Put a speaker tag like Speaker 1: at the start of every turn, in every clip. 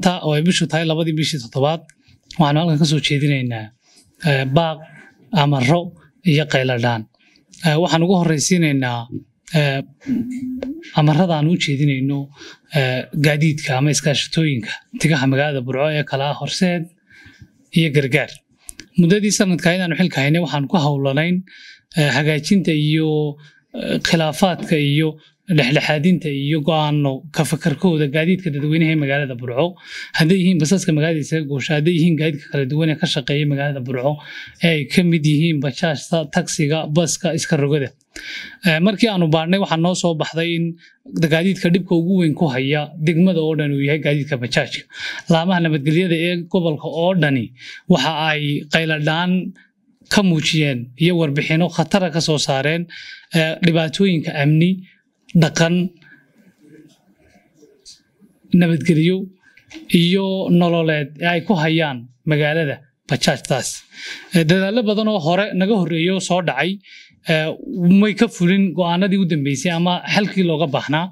Speaker 1: maanta oo ay bishu tahay labadii bishii toddobaad waxaanu halkan kasoo jeedinaynaa eh, baaq amaro iyo qayladhaan eh, waxaan ugu horraysiinaynaa eh, amarada aan u jeedinayno gaadiidka ama iskaashatooyinka tigaha magaalada burco ee kala ah horseed iyo gargaar muddadii sanadka inaanu xilka hayne waxaan ku howlanayn hagaajinta iyo khilaafaadka iyo lexlexaadinta iyo go-aano ka fakarkooda gaadiidka dadweynaha ee magaalada burco hadday yihiin basaska magaalada isaga goosha hadday yihiin gaadiidka kala duwan ee ka shaqeeya magaalada burco ee ka mid yihiin bajaajta tagsiga baska iska rogada eh, markii aanu baadhnay waxaa noo soo baxday in gaadiidka dhibka ugu weyn ku haya degmada oo dhan uu yahay gaadiidka bajaajka laamaha nabadgelyada ee gobolka oo dhani waxa ay qayladhaan ka muujiyeen iyo warbixinno khatara ka soo saareen eh, dhibaatooyinka amni dhaqan nabadgelyo iyo nololeed ee ay ku hayaan magaalada bajaajtaas eh, dadaallo badan oo hore naga horreeyo soo dhacay eh, may ka fulin go'aanadii u dambeysay ama xalkii looga baahnaa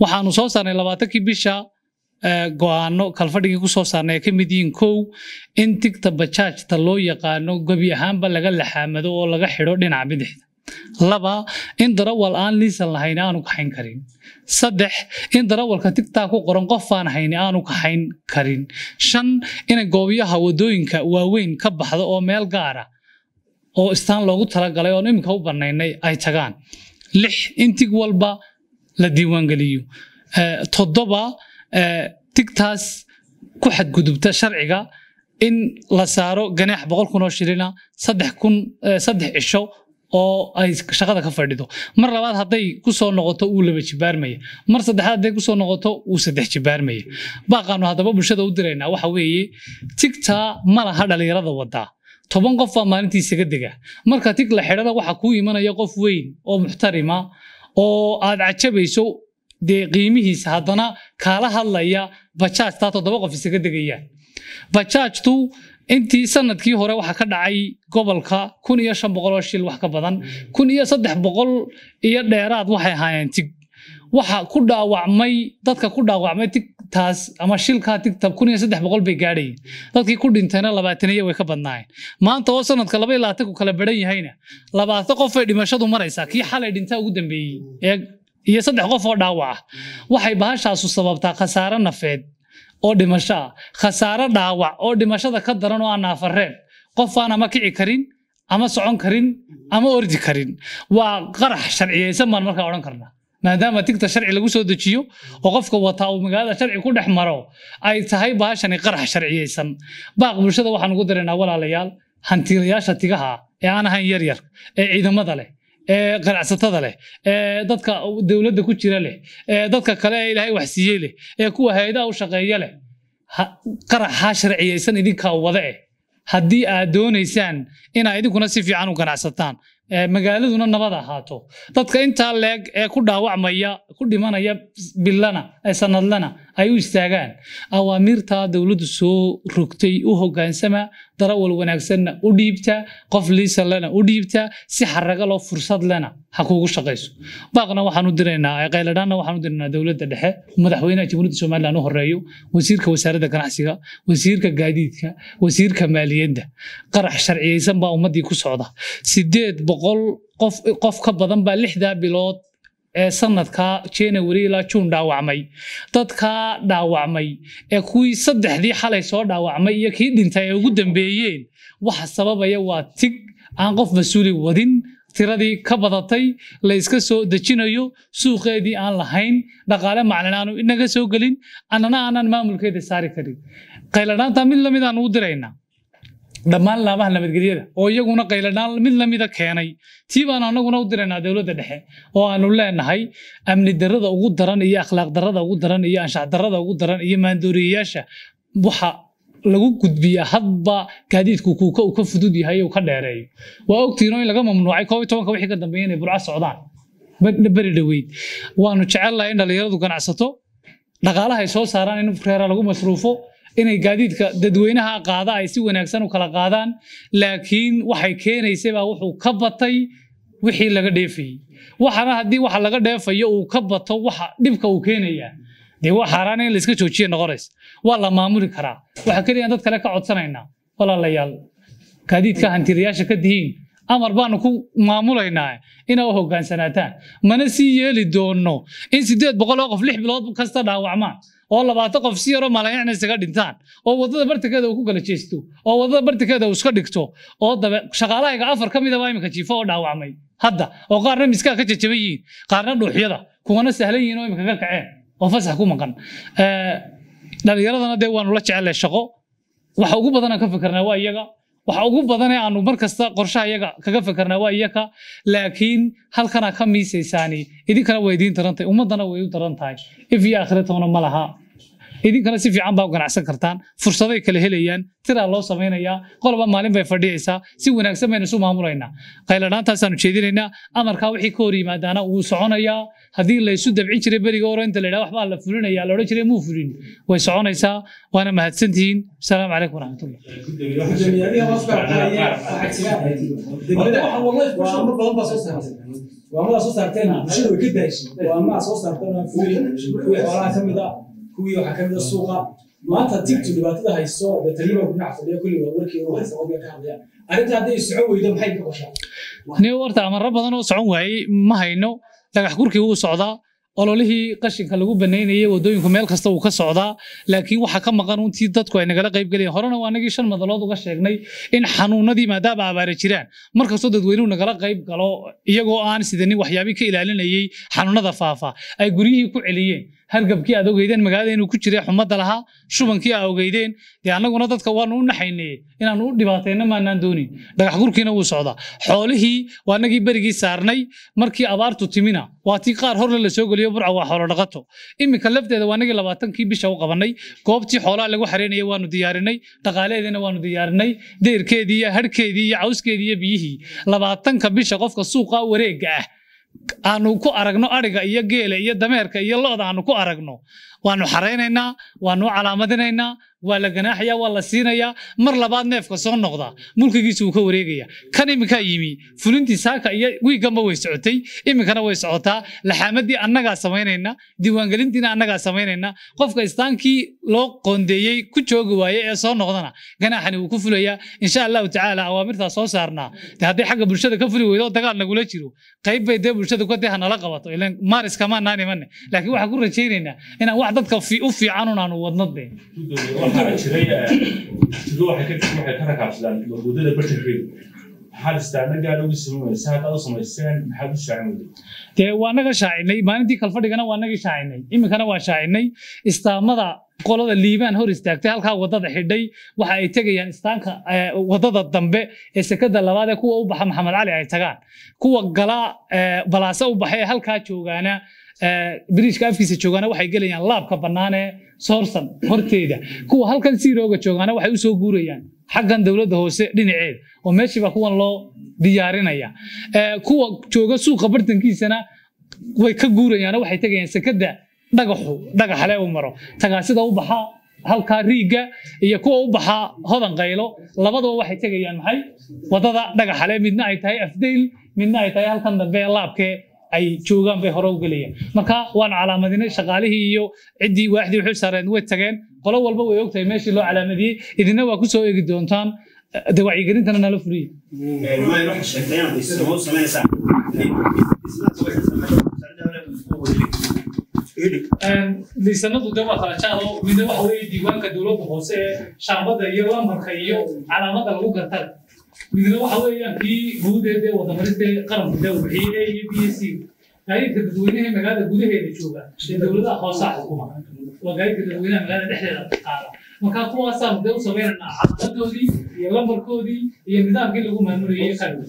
Speaker 1: waxaanu soo saarnay labaatankii bisha eh, go'aano kalfadhigii ku saarnay ay ka mid yihiin kow in tigta bajaajta loo yaqaano gebi ahaanba laga laxaamado oo laga xidho dhinaca bidixda laba in darawal aan liisan lahayn aanu kaxayn karin saddex in darawalka tigtaa ku qoran qof aan hayni aanu kaxayn karin shan inay goobiyaha wadooyinka waaweyn ka baxdo oo meel gaara ah, oo istaan loogu talagalay oon iminka u banaynay ay tagaan lix in tig walba la diiwaangeliyo eh, toddoba eh, tigtaas ku xadgudubta sharciga in la saaro ganaax boqol kun oo shilina ah, saddex kun eh, saddex cisho oo ay shaqada ka fadhido mar labaad hadday ku noqoto uu laba jibaarmaya mar saddexaad hadday ku noqoto uu saddex jibaarmaya baaqaanu haddaba bulshada u diraynaa waxa weeye tigtaa ma laha wadaa toban qof baa maalintii isaga dega marka tig la xidhana waxaa kuu imanaya qof weyn oo muxtarima oo aad cajabayso dee qiimihiisa haddana kaala hadlaya bajaajtaa toddoba qof isaga degayaan bajaajtu intii sanadkii hore waxa ka dhacay gobolka kun iyo shan boqoloo shil wax ka badan mm. kun iyo saddex boqol iyo dheeraad waxay ahaayeen tig waxa ku dhaawacmay dadka ku dhaawacmay tigtaas ama shilkaa tigta kun iyo saddex boqol bay gaadhayeen dadkii ku dhintayna labaataniyo way ka badnaayeen maanta oo sanadka laba iyo labaatanku kala baran yahayna labaatan qofay dhimashadu maraysaa kii xalay dhintaa ugu dambeeyey iyo saddex qof oo dhaawac mm. waxay bahashaasu sababtaa khasaare nafeed oo dhimasho ah khasaare dhaawac oo dhimashada ka daran oo aan naafareen qofaan ama kici karin ama socon karin ama ordi karin waa qarax sharciyaysan baan markaa odhan karnaa maadaama tigta sharci lagu soo dejiyo oo qofka wataa uu magaalada sharci ku dhex maro ay tahay baashani qarax sharciyeysan baaq bulshada waxaan ugu daraynaa walaalayaal hantiilayaasha tigaha ee aan ahayn yaryar ee ciidamada leh ganacsatada leh ee dadka dowladda ku jira leh dadka kale ee ilaahay wax siiye leh ee kuwa hay-adaha u shaqeeya leh qarax haa sharciyaysan idinkaa wada eh haddii aad doonaysaan inaa idinkuna si fiican u ganacsataan magaaladuna nabad ahaato dadka intaa leeg ee ku dhaawacmaya ku dhimanaya bilana sanadlana ay u istaagaan awaamirtaa dowladdu soo rogtay u hogaansama darawal wanaagsanna u dhiibta qof liisalena u dhiibta si xaragalo fursad lena ha kugu shaqayso baaqna waxaanu diraynaa qayladhaanna waxaanu diraynaa dowladda dhexe madaxweynaha jamhuuriyadda somaliland u horeeyo wasiirka wasaaradda ganacsiga wasiirka gaadiidka wasiirka maaliyadda qarax sharciyeysan baa ummaddii ku socda sideed boqol qof qof ka badan baa lixdaa bilood ee sanadka january ilaa juun dhaawacmay dadka dhaawacmay ee kuwii saddexdii xalay soo dhaawacmay iyo kii dhintay ay ugu dambeeyeen waxa sababaya waa tig aan qof mas-uuli wadin tiradii ka badatay la yska soo dejinayo suuqeedii aan lahayn dhaqaale maclin inaga soo gelin annana aanaan maamulkeeda saari karin qaylanaanta mid lamid aan uu diraynaa dhammaan laamaha nabadgelyada oo iyaguna qayladhaan mid lamida keenay tii baanu annaguna u diraynaa dowladda dhexe oo aanu leenahay amni darada ugu daran iyo akhlaaq darada ugu daran iyo anshax darada ugu daran iyo maandooriyayaasha waxa lagu gudbiyaa hadba gaadiidku kuuka uu ka fudud yahay uu ka dheereeyo waa ogtiinoo in laga mamnuucay koob tobanka wixii ka dambeeya inay burco socdaan beri dhoweyd waanu jecelnahay in dhallinyaradu ganacsato dhaqaalaha soo saaraan in reera lagu masruufo inay gaadiidka dadweynaha qaada ay si wanaagsan u kala qaadaan laakiin waxay keenaysabaa wuxuu ka batay wixii laga dheefayey waxana haddii waxa laga dheefayo uu ka bato waxa dhibka uu keenayaa dee waa xaaraana in layska joojiye noqonays waa la maamuli karaa waxaa keliya dad kale ka codsanaynaa walaalayaal gaadiidka hantirayaasha ka dihiin amar baanu ku maamulaynaa inaa u hogaansanaataan mana sii yeeli doonno in siddeed boqol oo qof lix bilood kasta dhaawacmaan oo labaatan qof si yaroo maalagacna isaga dhintaan oo wadada bartankeeda uu ku kala jeesto oo wadada bartankeeda uu iska dhigto oo dabe shaqaalahayga afar ka midaba ah iminka jiifo oo dhaawacmay hadda oo qaarna miskaa ka jajaban yihiin qaarna dhuuxyada kuwana sahlan yihiin oo iminka ka kaceen oo fasax ku maqan dhalinyaradana dee waanu la shaqo waxa ugu badanaan ka fikirnaa waa iyaga waxa ugu badan ee aanu markasta qorshaha iyaga kaga fekerna waa iyaka laakiin halkana ka miisaysaani idinkana way idiin darantahay ummaddana way u daran tahay if iyo akhiratabana ma laha idinkana si fiican baa u ganacsan kartaan fursaday kale helayaan tiraa loo samaynayaa qoloba maalin bay fadhiyaysaa si wanaagsan baynu isu maamulaynaa qayladhaantaasaanu jeedinaynaa amarkaa wixii ka hor yimaadaana wuu soconayaa haddii laysu dabcin jiray beriga hore inta la waxbaa la fulinayaa la odhan jiray muu fulin way soconaysaa waana mahadsantihiin asalaamu calaykum waraxmatullah waa madaa soo saarteena bulshada way ka daashay waa maa soo saarteena xoolaha ka mid ah kuwii waxaa kamida suuqa maanta tigtu dhibaatada hayso dee taliyaha socon weydo maxay ka qoshaa warta amarro badan oo socon waayey ma hayno dhagax kurkii wuu socdaa ololihii qashinka lagu banaynayay wadooyinku meel kasta wuu ka socdaa laakiin waxa ka maqan untii dadku ay nagala qayb gelayeen horena waa anagii shan madalood uga sheegnay in xanuunadii maadaama abaara jiraan markastoo dadweynuhu nagala qayb galo iyagoo aan sidanin waxyaabii ka ilaalinayay xanuunada faafa ay guryihii ku celiyeen hargabkii aad ogeydeen magaalada inuu ku jiray xumada lahaa shubankii aa ogeydeen dee annaguna dadka waanu u naxayneye inaanu u dhibaatayna maanaan doonin dhagaxgurkiina wuu socdaa xoolihii waa nagii berigii saarnay markii abaartu timina waa tii qaar horle la geliyo burca waa xoolo dhaqato iminka lafteeda waa nagii labaatankii bisha u qabannay goobtii xoolaha lagu xareynaya waanu diyaarinay dhaqaalaheediina waanu diyaarinay deyrkeedii iyo harhkeedii iyo cawskeedii iyo biyihii labaatanka bisha qofka suuqa wareegga ah aanu ku aragno ariga iyo geela iyo dameerka iyo lo aanu ku aragno waanu xaraynaynaa waanu u calaamadinaynaa waa la ganaaxaya waa la siinayaa mar labaad neefka soo noqda mulkigiisu wuu ka wareegaya kan iminkaa yimi fulintii saaka iyo wiiganba way socotay iminkana way socotaa laxaamadii annagaa samaynayna diiwaangelintiina annagaa samaynayna qofka istaankii loo qoondeeyey ku joogi waaye ee soo noqdana ganaaxani wuu ku fulayaa insha allahu tacaala awaamirtaa soo saarnaa de hadday xagga bulshada ka fuli weydo dagaal nagula jiro qayb bay dee bulshada kotee hanala qabato ilan maaris kamaa laakiin waxaan ku rajaynaynaa inaan wax dadka u fiican un wadno de dee waa naga shaacinay maalintii kalfadhigana waa naga shaacinay iminkana waa shaacinay istaamada qolada liibaan hor istaagtay halkaa wadada xidhay waxa ay tegayaan istaanka waddada dambe ee sekada labaad ee kuwa u baxa maxamed cali ay tagaan kuwa galaa balaase u baxay ee halkaa joogaana Eh, biriijka afkiisa joogaana waxay gelayaan laabka bannaanee soorsan horteeda kuwa halkan siirooga joogaana waxay usoo guurayaan xaggan dowladda hoose dhinaceeda oo meeshiibaa kuwan loo diyaarinaya eh, kuwa jooga suuqa bartankiisana way ka guurayaano waxay tegayaan sekada dhagaxu dhagaxle u maro tagaasida u baxaa halkaa riigga iyo kuwa u baxaa hodan qaylo labadaba waxay tegayaan maxay wadada dhagaxale midna ay tahay afdayl midna ay tahay halkan dambe laabkee ay joogaan bay hore u marka waanu calaamadinay shaqaalihii iyo ciddii waaxdii wixii saareen way tageen qolo walba way ogtahay meeshii loo calaamadiyey idina waa ku soo eegi doontaan eh, de wacyigelintana nala furiye eh, liisanadu de waa kala jaado midna waxa weye diiwaanka dowladda hoose ee shaambadda iyo lambarka iyo calaamada lagu gartara midna waxa weeyaan kii guude dee wadamarin dee qaranka dee wixii a iyo b s gaadiidka dadweynaha magaalada gudaheeda jooga ee dowladaha hoosaa xukuma waa gaadiidka dadweynaha magaalada dhexdeeda qaada markaa kuwaasaanu dee u samaynanaa calaamadoodii iyo lambarkoodii iyo nidaamkii lagu maamulayay